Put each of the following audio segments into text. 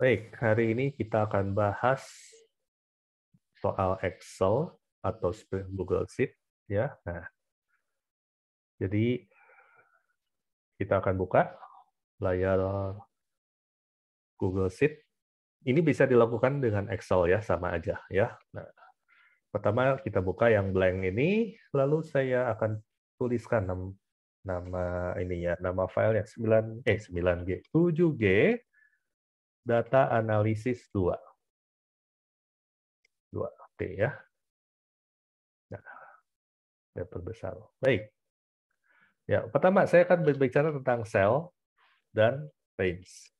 Baik, hari ini kita akan bahas soal Excel atau Google Sheet ya. Nah. Jadi kita akan buka layar Google Sheet. Ini bisa dilakukan dengan Excel ya, sama aja ya. Nah, pertama kita buka yang blank ini, lalu saya akan tuliskan nama ininya, nama filenya 9 eh 9G, 7G data analisis 2. 2T ya. Nah, saya perbesar. Baik. Ya, pertama saya akan berbicara tentang sel dan range.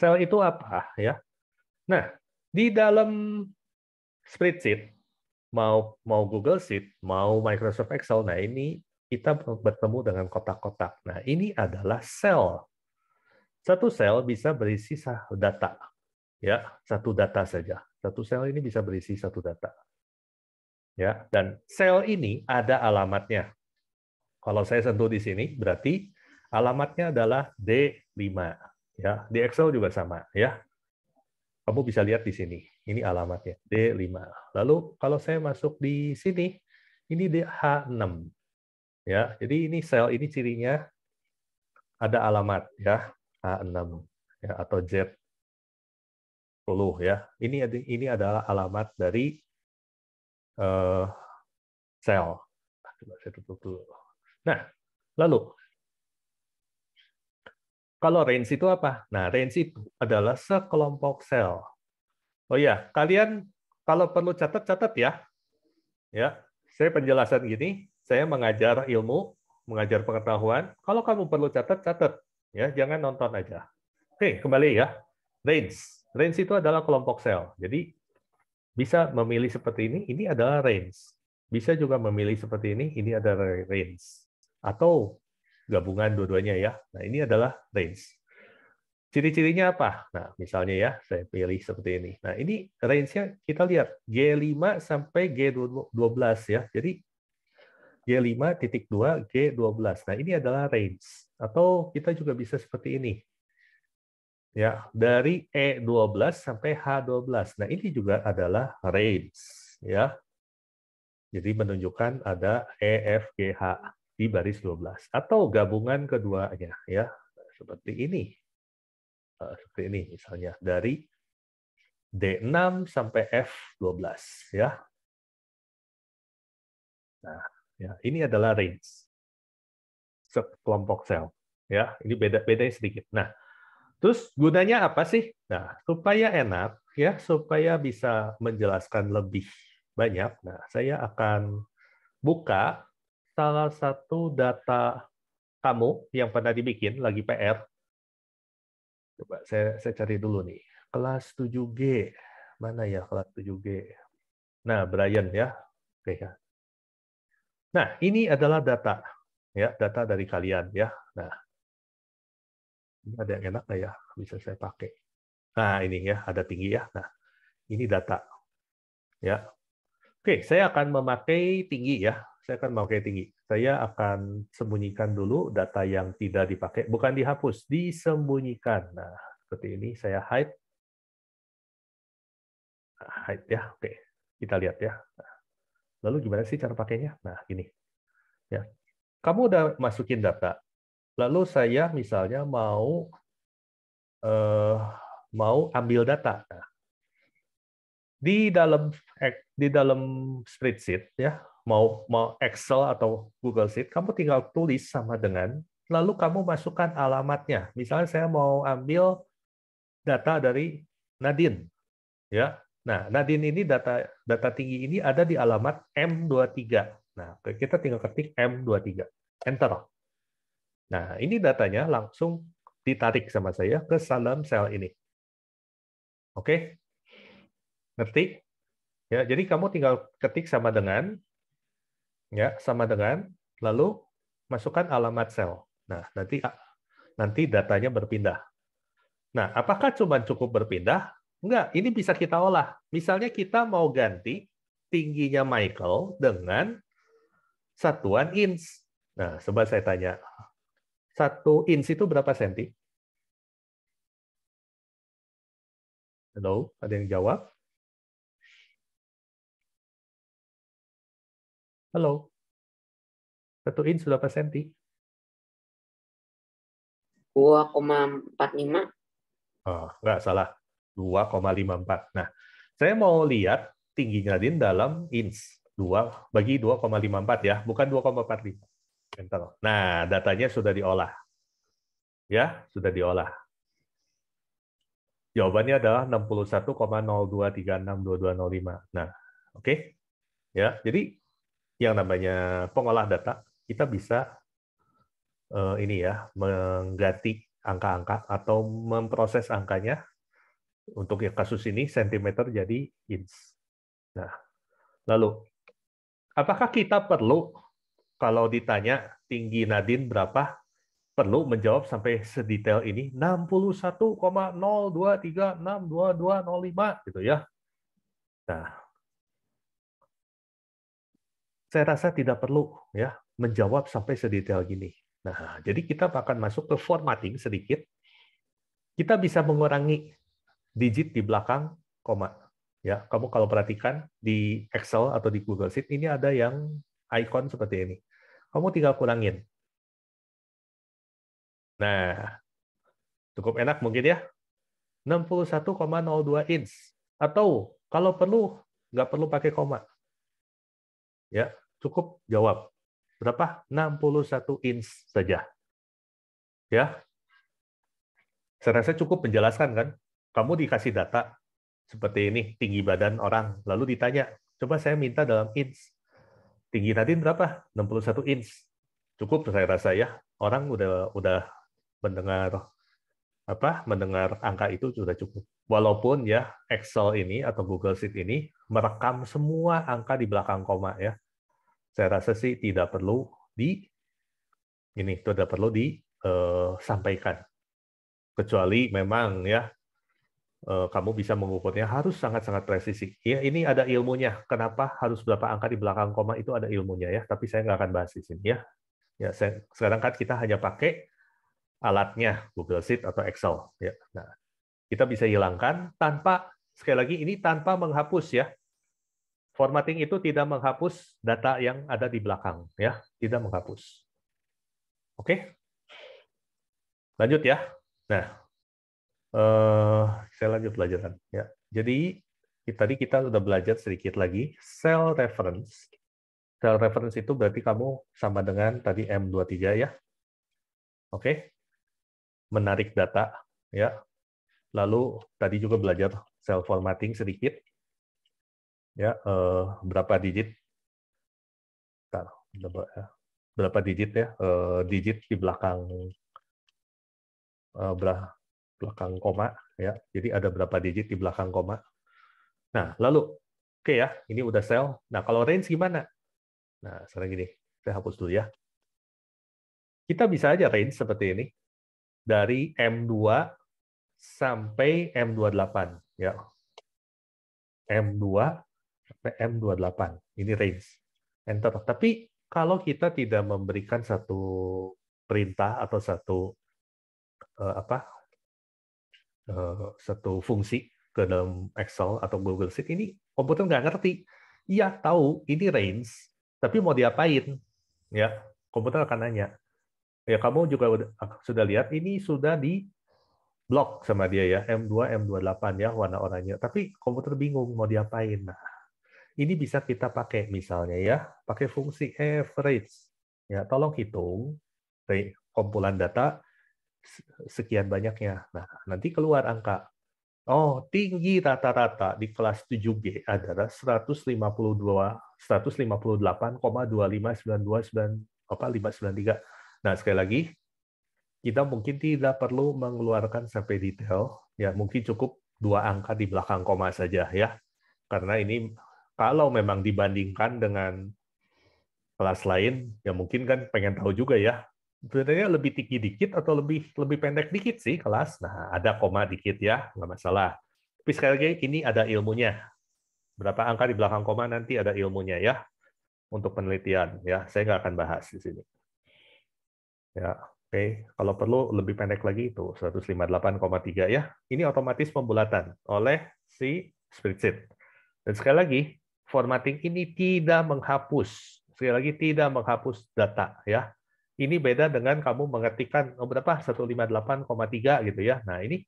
Sel itu apa ya? Nah, di dalam spreadsheet mau mau Google Sheet, mau Microsoft Excel, nah ini kita bertemu dengan kotak-kotak. Nah, ini adalah sel satu sel bisa berisi data, ya satu data saja. Satu sel ini bisa berisi satu data, ya. Dan sel ini ada alamatnya. Kalau saya sentuh di sini, berarti alamatnya adalah D5, ya. Di Excel juga sama, ya. Kamu bisa lihat di sini. Ini alamatnya D5. Lalu kalau saya masuk di sini, ini d 6 Ya, jadi ini sel ini cirinya ada alamat ya. A 6 ya, atau Z10 ya. Ini ini adalah alamat dari uh, sel. Coba saya tutup dulu. Nah, lalu kalau range itu apa? Nah, range itu adalah sekelompok sel. Oh ya, kalian kalau perlu catat-catat ya. Ya, saya penjelasan gini, saya mengajar ilmu, mengajar pengetahuan. Kalau kamu perlu catat, catat. Ya, jangan nonton aja. Oke, kembali ya. Range. Range itu adalah kelompok sel. Jadi bisa memilih seperti ini, ini adalah range. Bisa juga memilih seperti ini, ini adalah range. Atau gabungan dua-duanya ya. Nah, ini adalah range. Ciri-cirinya apa? Nah, misalnya ya, saya pilih seperti ini. Nah, ini range-nya kita lihat G5 sampai G12 ya. Jadi G5.2 G12. Nah, ini adalah range. Atau kita juga bisa seperti ini. Ya, dari E12 sampai H12. Nah, ini juga adalah range, ya. Jadi menunjukkan ada EFGH di baris 12 atau gabungan keduanya ya, seperti ini. Eh, seperti ini misalnya dari D6 sampai F12 ya. Nah, ya, ini adalah range sekelompok sel. Ya, ini beda bedanya sedikit. Nah, terus gunanya apa sih? Nah, supaya enak ya, supaya bisa menjelaskan lebih banyak. Nah, saya akan buka salah satu data kamu yang pernah dibikin lagi PR. Coba saya saya cari dulu nih. Kelas 7G. Mana ya kelas 7G? Nah, Brian ya. Oke ya. Nah, ini adalah data ya data dari kalian ya. Nah, ini ada yang enak nggak ya? Bisa saya pakai. Nah ini ya ada tinggi ya. Nah ini data ya. Oke, saya akan memakai tinggi ya. Saya akan memakai tinggi. Saya akan sembunyikan dulu data yang tidak dipakai. Bukan dihapus, disembunyikan. Nah, seperti ini saya hide. Nah, hide ya. Oke, kita lihat ya. Nah, lalu gimana sih cara pakainya? Nah, gini. Ya, kamu udah masukin data. Lalu saya misalnya mau eh, mau ambil data. Nah, di dalam di dalam spreadsheet ya, mau mau Excel atau Google Sheet, kamu tinggal tulis sama dengan lalu kamu masukkan alamatnya. Misalnya saya mau ambil data dari Nadine. Ya. Nah, Nadine ini data data tinggi ini ada di alamat M23. Nah, kita tinggal ketik M23. Enter. Nah, ini datanya langsung ditarik sama saya ke dalam sel ini. Oke? Ngerti? Ya, jadi kamu tinggal ketik sama dengan ya, sama dengan lalu masukkan alamat sel. Nah, nanti ah, nanti datanya berpindah. Nah, apakah cuma cukup berpindah? Enggak, ini bisa kita olah. Misalnya kita mau ganti tingginya Michael dengan satuan inch. Nah, coba saya tanya, satu inch itu berapa senti? Halo, ada yang jawab? Halo, satu inch berapa senti? 2,45. Oh, ah, nggak salah. 2,54. Nah, saya mau lihat tingginya Din dalam inch. 2 bagi 2,54 ya, bukan 2,45. Enter. Nah, datanya sudah diolah. Ya, sudah diolah. Jawabannya adalah 61,02362205. Nah, oke. Okay? Ya, jadi yang namanya pengolah data, kita bisa uh, ini ya, mengganti angka-angka atau memproses angkanya untuk kasus ini sentimeter jadi inch. Nah, lalu Apakah kita perlu kalau ditanya tinggi Nadin berapa? Perlu menjawab sampai sedetail ini 61,02362205 gitu ya. Nah, saya rasa tidak perlu ya menjawab sampai sedetail gini. Nah, jadi kita akan masuk ke formatting sedikit. Kita bisa mengurangi digit di belakang koma Ya, kamu kalau perhatikan di Excel atau di Google Sheet ini ada yang icon seperti ini. Kamu tinggal kurangin. Nah, cukup enak mungkin ya. 61,02 inch atau kalau perlu nggak perlu pakai koma. Ya, cukup jawab. Berapa? 61 inch saja. Ya. Saya rasa cukup menjelaskan kan? Kamu dikasih data, seperti ini tinggi badan orang lalu ditanya coba saya minta dalam inch tinggi Nadine berapa 61 inch cukup saya rasa ya orang udah udah mendengar apa mendengar angka itu sudah cukup walaupun ya Excel ini atau Google Sheet ini merekam semua angka di belakang koma ya saya rasa sih tidak perlu di ini tidak perlu disampaikan eh, kecuali memang ya Eh, kamu bisa mengukurnya harus sangat-sangat presisi. Ya, ini ada ilmunya. Kenapa harus berapa angka di belakang koma itu ada ilmunya ya. Tapi saya nggak akan bahas di sini ya. Ya, saya, sekarang kan kita hanya pakai alatnya Google Sheet atau Excel. Ya, nah, kita bisa hilangkan tanpa sekali lagi ini tanpa menghapus ya. Formatting itu tidak menghapus data yang ada di belakang ya, tidak menghapus. Oke, lanjut ya. Nah, Uh, saya lanjut pelajaran. Ya. Jadi tadi kita sudah belajar sedikit lagi cell reference. Cell reference itu berarti kamu sama dengan tadi M23 ya. Oke. Menarik data ya. Lalu tadi juga belajar cell formatting sedikit. Ya, eh, berapa digit? Bentar, ya. berapa digit ya? Eh, digit di belakang eh, belakang koma ya. Jadi ada berapa digit di belakang koma. Nah, lalu oke okay ya, ini udah sel. Nah, kalau range gimana? Nah, sekarang gini, saya hapus dulu ya. Kita bisa aja range seperti ini dari M2 sampai M28 ya. M2 sampai M28. Ini range. Enter. Tapi kalau kita tidak memberikan satu perintah atau satu eh, apa Eh, satu fungsi ke dalam Excel atau Google Sheet ini komputer nggak ngerti. Iya tahu ini range, tapi mau diapain? Ya komputer akan nanya. Ya kamu juga ah, sudah lihat ini sudah di blok sama dia ya M2 M28 ya warna oranye. Tapi komputer bingung mau diapain. Nah, ini bisa kita pakai misalnya ya pakai fungsi average. Ya tolong hitung kumpulan data sekian banyaknya. Nah, nanti keluar angka. Oh, tinggi rata-rata di kelas 7G adalah 152 158,259298 Nah, sekali lagi kita mungkin tidak perlu mengeluarkan sampai detail, ya mungkin cukup dua angka di belakang koma saja ya. Karena ini kalau memang dibandingkan dengan kelas lain, ya mungkin kan pengen tahu juga ya sebenarnya lebih tinggi dikit atau lebih lebih pendek dikit sih kelas. Nah, ada koma dikit ya, nggak masalah. Tapi sekali lagi ini ada ilmunya. Berapa angka di belakang koma nanti ada ilmunya ya untuk penelitian ya. Saya nggak akan bahas di sini. Ya, oke. Okay. Kalau perlu lebih pendek lagi itu 158,3 ya. Ini otomatis pembulatan oleh si spreadsheet. Dan sekali lagi, formatting ini tidak menghapus sekali lagi tidak menghapus data ya ini beda dengan kamu mengetikkan oh berapa 158,3 gitu ya. Nah, ini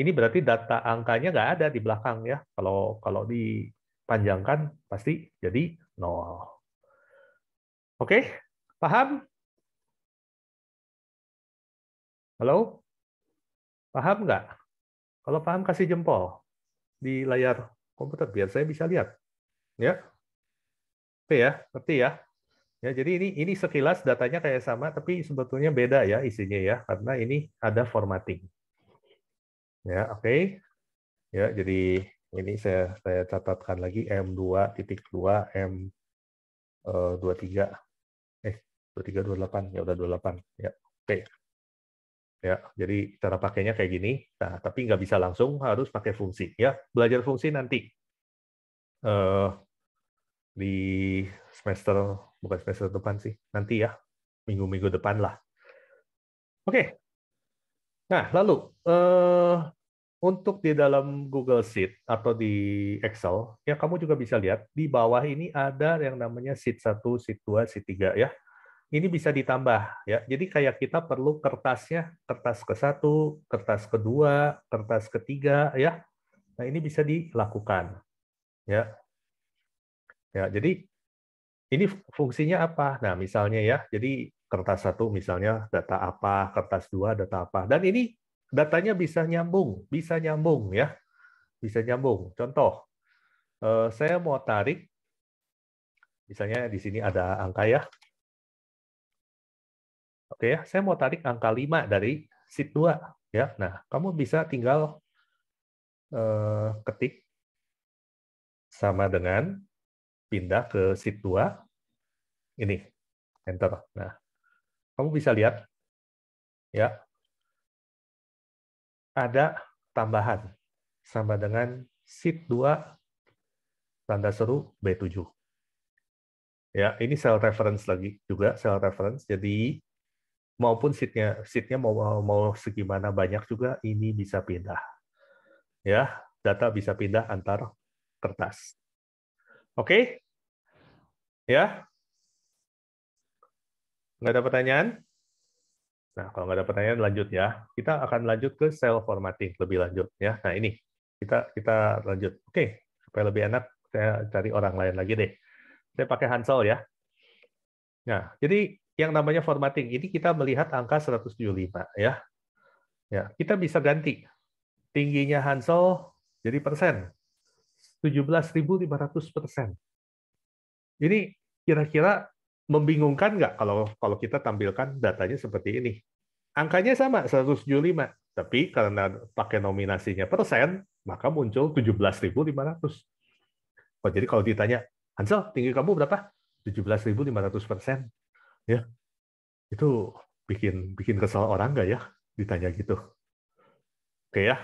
ini berarti data angkanya nggak ada di belakang ya. Kalau kalau dipanjangkan pasti jadi nol. Oke, paham? Halo? Paham nggak? Kalau paham kasih jempol di layar komputer biar saya bisa lihat. Ya. Oke ya, ngerti ya. Ya, jadi ini ini sekilas datanya kayak sama, tapi sebetulnya beda ya isinya ya, karena ini ada formatting. Ya, oke. Okay. Ya, jadi ini saya saya catatkan lagi M2.2 M23 eh 2328 eh, ya udah 28 ya. Oke. Okay. Ya, jadi cara pakainya kayak gini. Nah, tapi nggak bisa langsung harus pakai fungsi ya. Belajar fungsi nanti. Uh, di semester bukan semester depan sih nanti ya minggu-minggu depan lah. Oke, okay. nah lalu uh, untuk di dalam Google Sheet atau di Excel ya kamu juga bisa lihat di bawah ini ada yang namanya sheet 1, sheet 2, sheet 3 ya. Ini bisa ditambah ya. Jadi kayak kita perlu kertasnya, kertas ke satu, kertas kedua, kertas ketiga ya. Nah, ini bisa dilakukan. Ya, Ya, jadi ini fungsinya apa? Nah, misalnya ya, jadi kertas satu misalnya data apa, kertas dua data apa, dan ini datanya bisa nyambung, bisa nyambung ya, bisa nyambung. Contoh, eh, saya mau tarik, misalnya di sini ada angka ya. Oke ya, saya mau tarik angka 5 dari sheet 2 ya. Nah, kamu bisa tinggal eh, ketik sama dengan pindah ke sheet 2, ini, enter. Nah, kamu bisa lihat, ya, ada tambahan sama dengan sheet 2 tanda seru B7. Ya, ini cell reference lagi juga cell reference. Jadi maupun sheetnya sheetnya mau mau segimana banyak juga ini bisa pindah. Ya, data bisa pindah antar kertas. Oke, Ya? Nggak ada pertanyaan? Nah, kalau nggak ada pertanyaan, lanjut ya. Kita akan lanjut ke cell formatting lebih lanjut. ya. Nah, ini. Kita kita lanjut. Oke, supaya lebih enak, saya cari orang lain lagi deh. Saya pakai Hansel ya. Nah, jadi yang namanya formatting, ini kita melihat angka 175 ya. Ya, kita bisa ganti tingginya Hansel jadi persen. 17.500 persen. Ini kira-kira membingungkan nggak kalau kalau kita tampilkan datanya seperti ini? Angkanya sama 175, tapi karena pakai nominasinya persen, maka muncul 17.500. Oh, jadi kalau ditanya, Hansel, tinggi kamu berapa? 17.500 persen. Ya, itu bikin bikin kesal orang nggak ya ditanya gitu? Oke ya,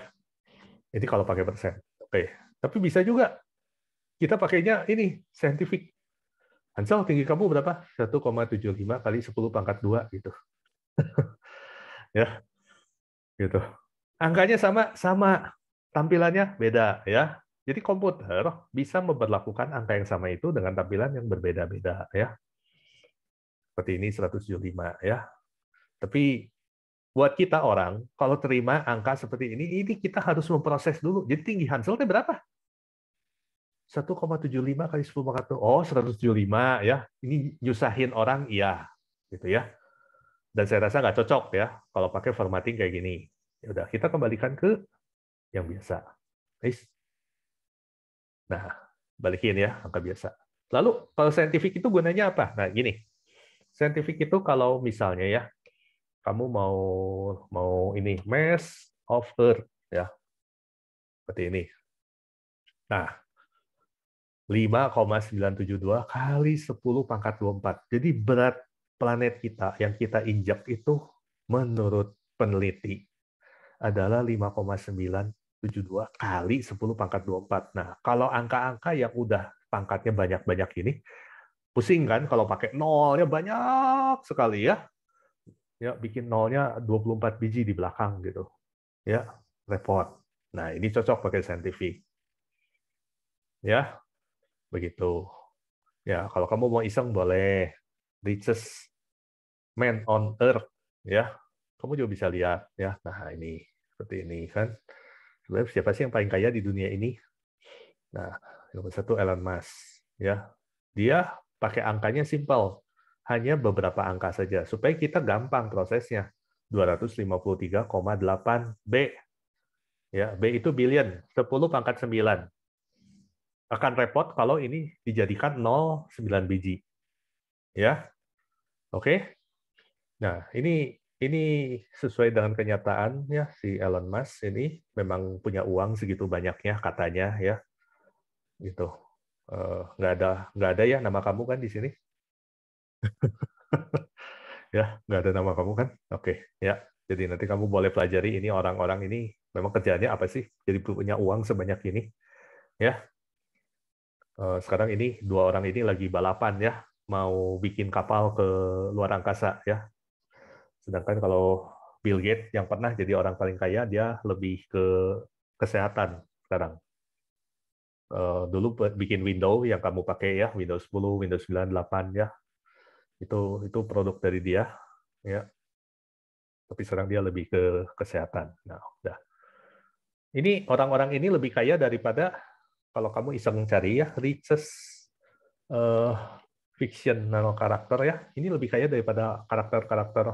ini kalau pakai persen. Oke, tapi bisa juga kita pakainya ini scientific Ansel, tinggi kamu berapa? 1,75 kali 10 pangkat 2 gitu. ya. Gitu. Angkanya sama sama, tampilannya beda ya. Jadi komputer bisa memperlakukan angka yang sama itu dengan tampilan yang berbeda-beda ya. Seperti ini 175 ya. Tapi buat kita orang kalau terima angka seperti ini ini kita harus memproses dulu. Jadi tinggi Hanselnya berapa? 1,75 kali 10 pangkat oh 175 ya. Ini nyusahin orang iya gitu ya. Dan saya rasa nggak cocok ya kalau pakai formatting kayak gini. Ya udah kita kembalikan ke yang biasa. Guys. Nah, balikin ya angka biasa. Lalu kalau saintifik itu gunanya apa? Nah, gini. saintifik itu kalau misalnya ya kamu mau mau ini mass of earth ya. Seperti ini. Nah, 5,972 kali 10 pangkat 24. Jadi berat planet kita yang kita injak itu menurut peneliti adalah 5,972 kali 10 pangkat 24. Nah, kalau angka-angka yang udah pangkatnya banyak-banyak ini, pusing kan kalau pakai nolnya banyak sekali ya. Ya, bikin nolnya 24 biji di belakang gitu. Ya, repot. Nah, ini cocok pakai scientific. Ya, begitu ya kalau kamu mau iseng boleh richest man on earth ya kamu juga bisa lihat ya nah ini seperti ini kan sebenarnya siapa sih yang paling kaya di dunia ini nah nomor satu Elon Musk ya dia pakai angkanya simpel hanya beberapa angka saja supaya kita gampang prosesnya 253,8 B ya B itu billion 10 pangkat 9 akan repot kalau ini dijadikan 0,9 biji. Ya. Oke. Okay? Nah, ini ini sesuai dengan kenyataan ya si Elon Musk ini memang punya uang segitu banyaknya katanya ya. Gitu. Eh, nggak uh, ada nggak ada ya nama kamu kan di sini. ya, nggak ada nama kamu kan? Oke, okay, ya. Jadi nanti kamu boleh pelajari ini orang-orang ini memang kerjanya apa sih? Jadi punya uang sebanyak ini. Ya, Eh, sekarang ini dua orang ini lagi balapan ya, mau bikin kapal ke luar angkasa ya. Sedangkan kalau Bill Gates yang pernah jadi orang paling kaya, dia lebih ke kesehatan sekarang. Eh, dulu bikin window yang kamu pakai ya, Windows 10, Windows 98 ya. Itu itu produk dari dia ya. Tapi sekarang dia lebih ke kesehatan. Nah, udah. Ini orang-orang ini lebih kaya daripada kalau kamu iseng cari ya richest uh, eh, fiction nano karakter ya ini lebih kaya daripada karakter-karakter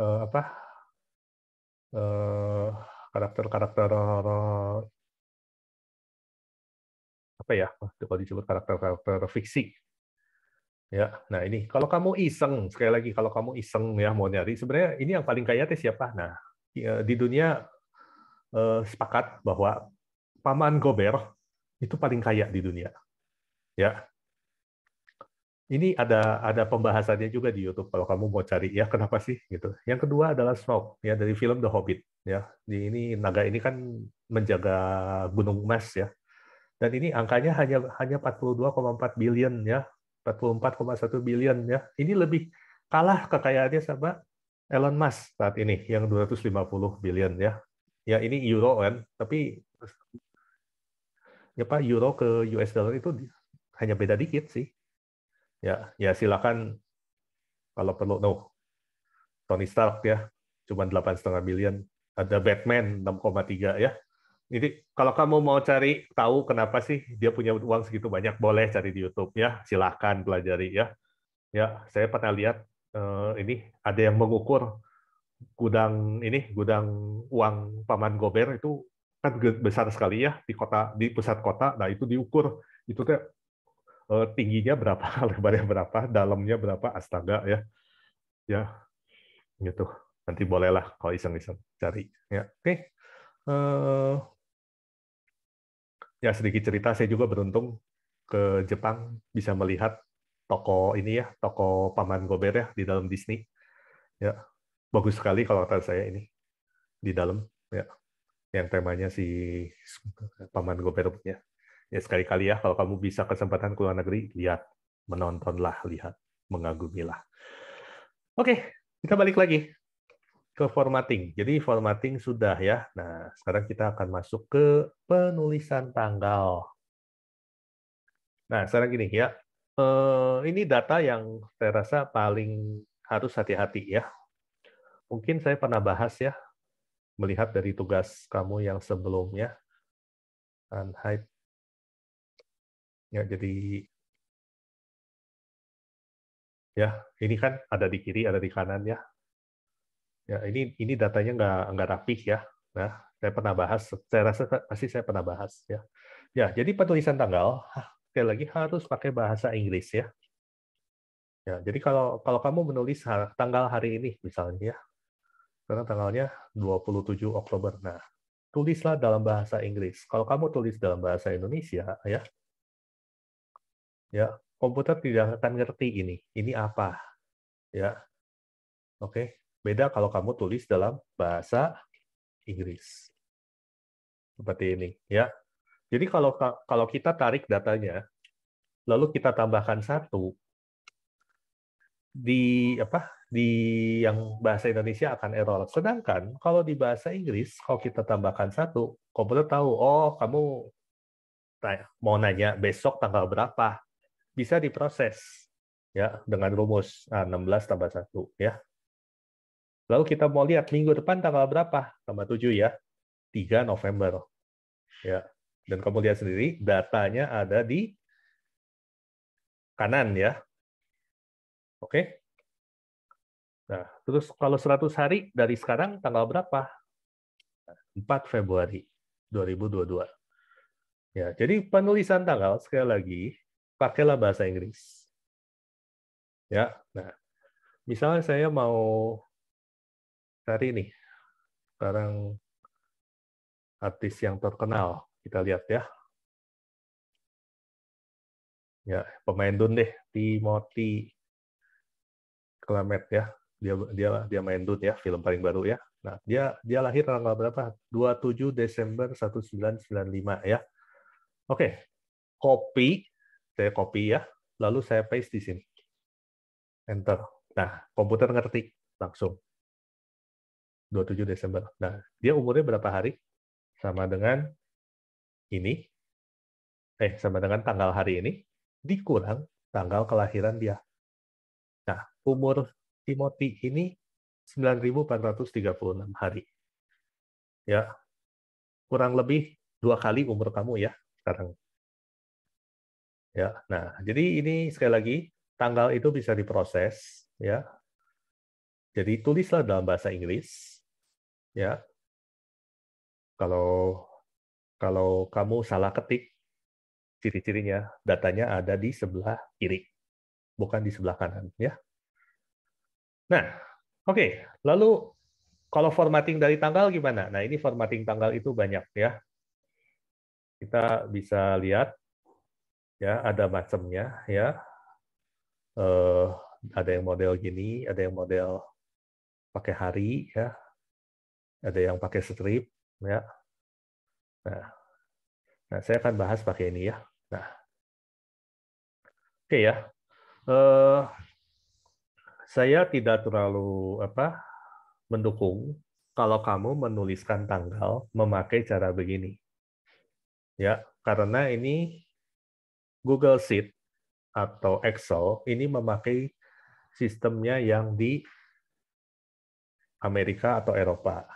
uh, apa uh, karakter-karakter apa ya kalau disebut karakter-karakter fiksi ya nah ini kalau kamu iseng sekali lagi kalau kamu iseng ya mau nyari sebenarnya ini yang paling kaya teh siapa nah di dunia eh, sepakat bahwa paman Gober itu paling kaya di dunia. Ya. Ini ada ada pembahasannya juga di YouTube kalau kamu mau cari ya kenapa sih gitu. Yang kedua adalah Smaug ya dari film The Hobbit ya. Di ini naga ini kan menjaga gunung emas ya. Dan ini angkanya hanya hanya 42,4 billion ya. 44,1 billion ya. Ini lebih kalah kekayaannya sama Elon Musk saat ini yang 250 billion ya. Ya ini euro kan, tapi apa ya, euro ke US dollar itu hanya beda dikit sih. Ya, ya silakan kalau perlu no. Tony Stark ya, cuma 8,5 miliar. Ada Batman 6,3 ya. Jadi kalau kamu mau cari tahu kenapa sih dia punya uang segitu banyak, boleh cari di YouTube ya. Silakan pelajari ya. Ya, saya pernah lihat eh, ini ada yang mengukur gudang ini gudang uang paman Gober itu kan besar sekali ya di kota di pusat kota nah itu diukur itu teh eh, tingginya berapa lebarnya berapa dalamnya berapa astaga ya ya gitu nanti bolehlah kalau iseng-iseng cari ya oke eh, ya sedikit cerita saya juga beruntung ke Jepang bisa melihat toko ini ya toko paman Gober ya di dalam Disney ya bagus sekali kalau kata saya ini di dalam ya yang temanya si paman gue punya. Ya sekali-kali ya kalau kamu bisa kesempatan ke luar negeri lihat, menontonlah, lihat, mengagumilah. Oke, kita balik lagi ke formatting. Jadi formatting sudah ya. Nah, sekarang kita akan masuk ke penulisan tanggal. Nah, sekarang gini ya. Eh, ini data yang saya rasa paling harus hati-hati ya. Mungkin saya pernah bahas ya melihat dari tugas kamu yang sebelumnya unhide hide ya jadi ya ini kan ada di kiri ada di kanan ya ya ini ini datanya nggak nggak rapih ya nah saya pernah bahas saya rasa pasti saya pernah bahas ya ya jadi penulisan tanggal sekali lagi harus pakai bahasa Inggris ya ya jadi kalau kalau kamu menulis tanggal hari ini misalnya ya, karena tanggalnya 27 Oktober. Nah, tulislah dalam bahasa Inggris. Kalau kamu tulis dalam bahasa Indonesia, ya, ya komputer tidak akan ngerti ini. Ini apa? Ya, oke. Beda kalau kamu tulis dalam bahasa Inggris. Seperti ini, ya. Jadi kalau kalau kita tarik datanya, lalu kita tambahkan satu, di apa di yang bahasa Indonesia akan error. Sedangkan kalau di bahasa Inggris, kalau kita tambahkan satu, komputer tahu, oh kamu mau nanya besok tanggal berapa, bisa diproses ya dengan rumus nah, 16 tambah satu ya. Lalu kita mau lihat minggu depan tanggal berapa, tambah 7 ya, 3 November ya. Dan kamu lihat sendiri datanya ada di kanan ya, Oke? Okay? Nah, terus kalau 100 hari dari sekarang tanggal berapa? 4 Februari 2022. Ya, jadi penulisan tanggal sekali lagi pakailah bahasa Inggris. Ya. Nah, misalnya saya mau cari nih sekarang artis yang terkenal. Kita lihat ya. Ya, pemain dun deh, Timothy Clement ya. Dia dia dia main Dune ya, film paling baru ya. Nah, dia dia lahir tanggal berapa? 27 Desember 1995 ya. Oke. Copy, saya copy ya. Lalu saya paste di sini. Enter. Nah, komputer ngerti langsung. 27 Desember. Nah, dia umurnya berapa hari? Sama dengan ini. Eh, sama dengan tanggal hari ini dikurang tanggal kelahiran dia umur Timothy ini 9436 hari. Ya. Kurang lebih dua kali umur kamu ya sekarang. Ya. Nah, jadi ini sekali lagi tanggal itu bisa diproses ya. Jadi tulislah dalam bahasa Inggris ya. Kalau kalau kamu salah ketik ciri-cirinya datanya ada di sebelah kiri bukan di sebelah kanan ya. Nah, oke. Okay. Lalu kalau formatting dari tanggal gimana? Nah, ini formatting tanggal itu banyak ya. Kita bisa lihat ya ada macamnya ya. Uh, ada yang model gini, ada yang model pakai hari ya. Ada yang pakai strip ya. Nah, nah saya akan bahas pakai ini ya. Nah. Oke okay, ya. Uh, saya tidak terlalu apa mendukung kalau kamu menuliskan tanggal memakai cara begini. Ya, karena ini Google Sheet atau Excel ini memakai sistemnya yang di Amerika atau Eropa.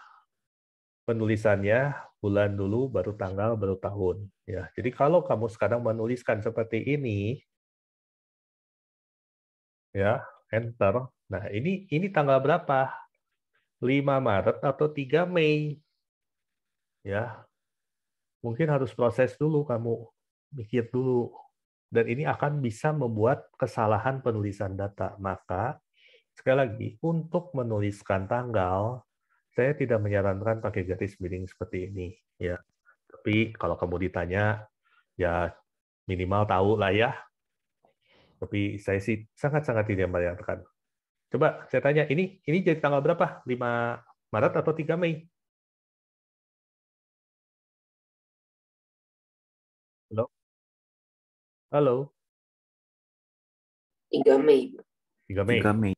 Penulisannya bulan dulu, baru tanggal, baru tahun. Ya, jadi kalau kamu sekarang menuliskan seperti ini, ya enter. Nah, ini ini tanggal berapa? 5 Maret atau 3 Mei. Ya. Mungkin harus proses dulu kamu, mikir dulu. Dan ini akan bisa membuat kesalahan penulisan data. Maka sekali lagi untuk menuliskan tanggal saya tidak menyarankan pakai garis miring seperti ini ya tapi kalau kamu ditanya ya minimal tahu lah ya tapi saya sih sangat-sangat tidak menyatakan. Coba saya tanya, ini ini jadi tanggal berapa? 5 Maret atau 3 Mei? Halo? Halo? 3 Mei. 3 Mei. 3 Mei.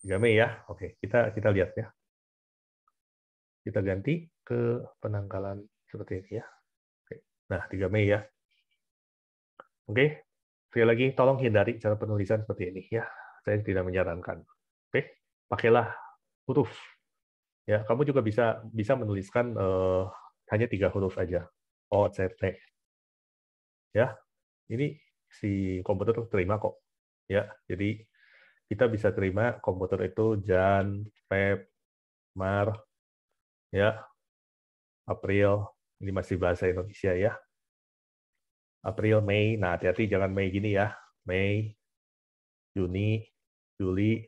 3 Mei ya. Oke, kita kita lihat ya. Kita ganti ke penangkalan seperti ini ya. Oke. Nah, 3 Mei ya. Oke. Sekali lagi, tolong hindari cara penulisan seperti ini ya. Saya tidak menyarankan. Oke, pakailah huruf. Ya, kamu juga bisa bisa menuliskan uh, hanya tiga huruf aja. O, C, T. Ya, ini si komputer terima kok. Ya, jadi kita bisa terima komputer itu Jan, Feb, Mar, ya, April, ini masih bahasa Indonesia ya. April, Mei. Nah, hati-hati jangan Mei gini ya. Mei, Juni, Juli,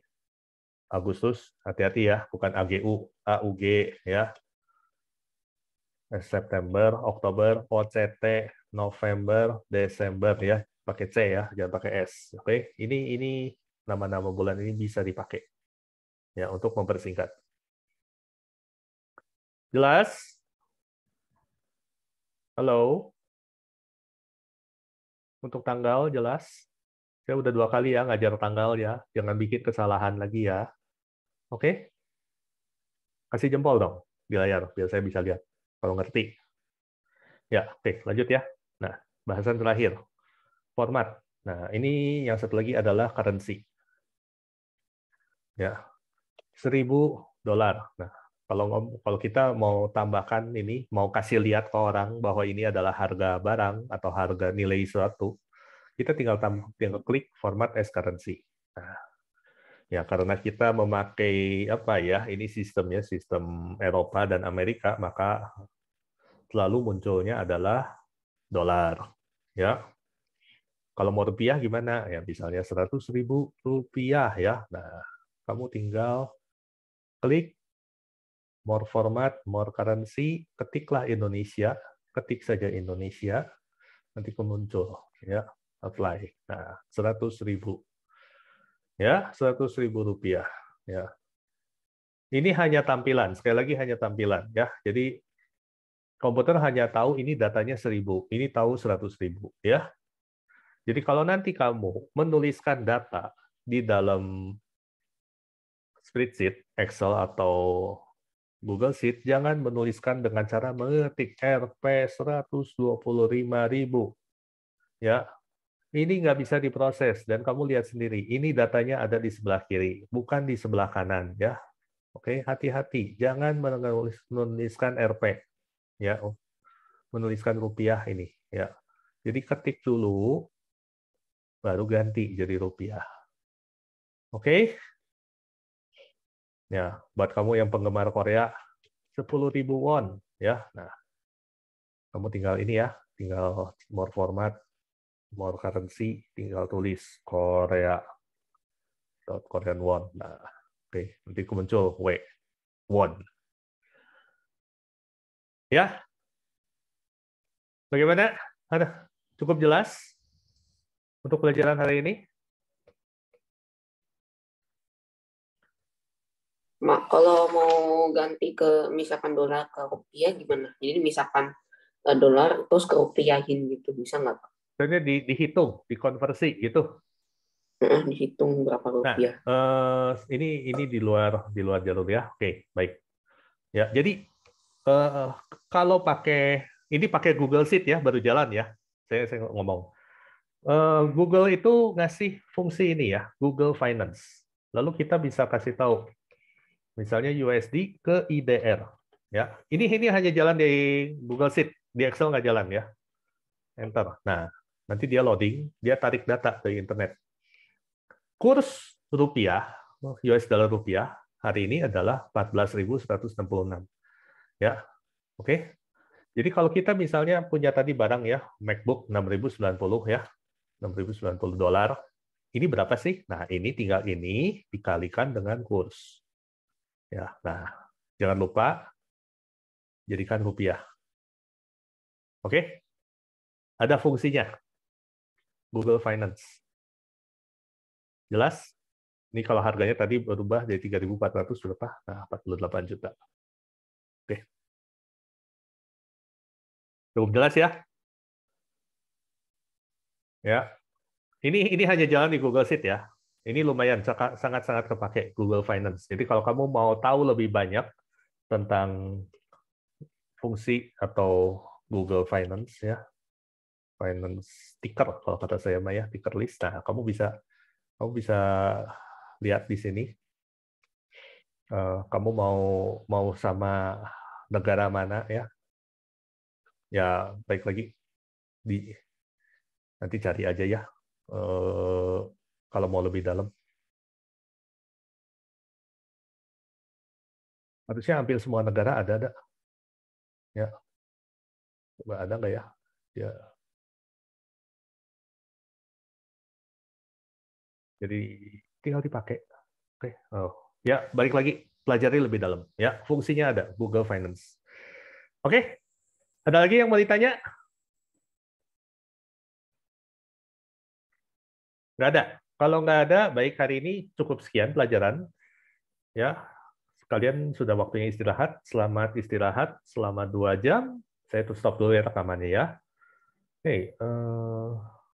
Agustus, hati-hati ya, bukan AGU, AUG ya. September, Oktober, OCT, November, Desember ya, pakai C ya, jangan pakai S. Oke, okay? ini ini nama-nama bulan ini bisa dipakai ya untuk mempersingkat. Jelas? Halo? untuk tanggal jelas. Saya udah dua kali ya ngajar tanggal ya, jangan bikin kesalahan lagi ya. Oke? Kasih jempol dong di layar, biar saya bisa lihat kalau ngerti. Ya, oke, lanjut ya. Nah, bahasan terakhir. Format. Nah, ini yang satu lagi adalah currency. Ya. 1000 dolar. Nah, kalau kalau kita mau tambahkan ini mau kasih lihat ke orang bahwa ini adalah harga barang atau harga nilai suatu kita tinggal tinggal klik format as currency nah, ya karena kita memakai apa ya ini sistemnya sistem Eropa dan Amerika maka selalu munculnya adalah dolar ya kalau mau rupiah gimana ya misalnya 100.000 rupiah ya nah kamu tinggal klik more format, more currency, ketiklah Indonesia, ketik saja Indonesia, nanti muncul ya apply. Nah, 100 ribu. Ya, 100 ribu rupiah. Ya. Ini hanya tampilan, sekali lagi hanya tampilan ya. Jadi komputer hanya tahu ini datanya seribu, ini tahu seratus ribu ya. Jadi kalau nanti kamu menuliskan data di dalam spreadsheet Excel atau Google Sheet, jangan menuliskan dengan cara mengetik RP 125.000. Ya, ini nggak bisa diproses dan kamu lihat sendiri ini datanya ada di sebelah kiri bukan di sebelah kanan ya oke hati-hati jangan menuliskan rp ya menuliskan rupiah ini ya jadi ketik dulu baru ganti jadi rupiah oke Ya, buat kamu yang penggemar Korea, 10.000 won ya. Nah, kamu tinggal ini ya, tinggal more format, more currency, tinggal tulis Korea dot Korean won. Nah, oke, okay. nanti muncul W won. Ya. Bagaimana? Ada cukup jelas untuk pelajaran hari ini? Ma, kalau mau ganti ke misalkan dolar ke rupiah gimana? Jadi misalkan e, dolar terus ke rupiahin gitu bisa nggak Pak? Soalnya di, dihitung, dikonversi gitu. dihitung berapa nah, rupiah? Nah, uh, ini ini di luar di luar jalur ya. Oke, baik. Ya, jadi uh, kalau pakai ini pakai Google Sheet ya baru jalan ya. Saya saya ngomong. E, Google itu ngasih fungsi ini ya, Google Finance. Lalu kita bisa kasih tahu misalnya USD ke IDR. Ya, ini ini hanya jalan di Google Sheet, di Excel nggak jalan ya. Enter. Nah, nanti dia loading, dia tarik data dari internet. Kurs rupiah, US dollar rupiah hari ini adalah 14.166. Ya. Oke. Jadi kalau kita misalnya punya tadi barang ya, MacBook 6.090 ya. 6.090 dolar. Ini berapa sih? Nah, ini tinggal ini dikalikan dengan kurs. Ya, nah jangan lupa jadikan rupiah. Oke, ada fungsinya Google Finance. Jelas? Ini kalau harganya tadi berubah dari 3.400 berapa? Nah, 48 juta. Oke. Cukup jelas ya? Ya. Ini ini hanya jalan di Google Sheet ya. Ini lumayan sangat-sangat kepake Google Finance. Jadi kalau kamu mau tahu lebih banyak tentang fungsi atau Google Finance ya, Finance ticker kalau kata saya Maya, ticker list. Nah, kamu bisa kamu bisa lihat di sini. Eh, kamu mau mau sama negara mana ya? Ya baik lagi di nanti cari aja ya uh, kalau mau lebih dalam? Harusnya hampir semua negara ada, ada. Ya. Coba ada nggak ya? Ya. Jadi tinggal dipakai. Oke. Oh. Ya, balik lagi pelajari lebih dalam. Ya, fungsinya ada Google Finance. Oke. Ada lagi yang mau ditanya? Nggak ada? Kalau nggak ada, baik hari ini cukup sekian pelajaran. Ya, kalian sudah waktunya istirahat. Selamat istirahat selama dua jam. Saya tutup dulu ya rekamannya ya. Oke, hey, uh...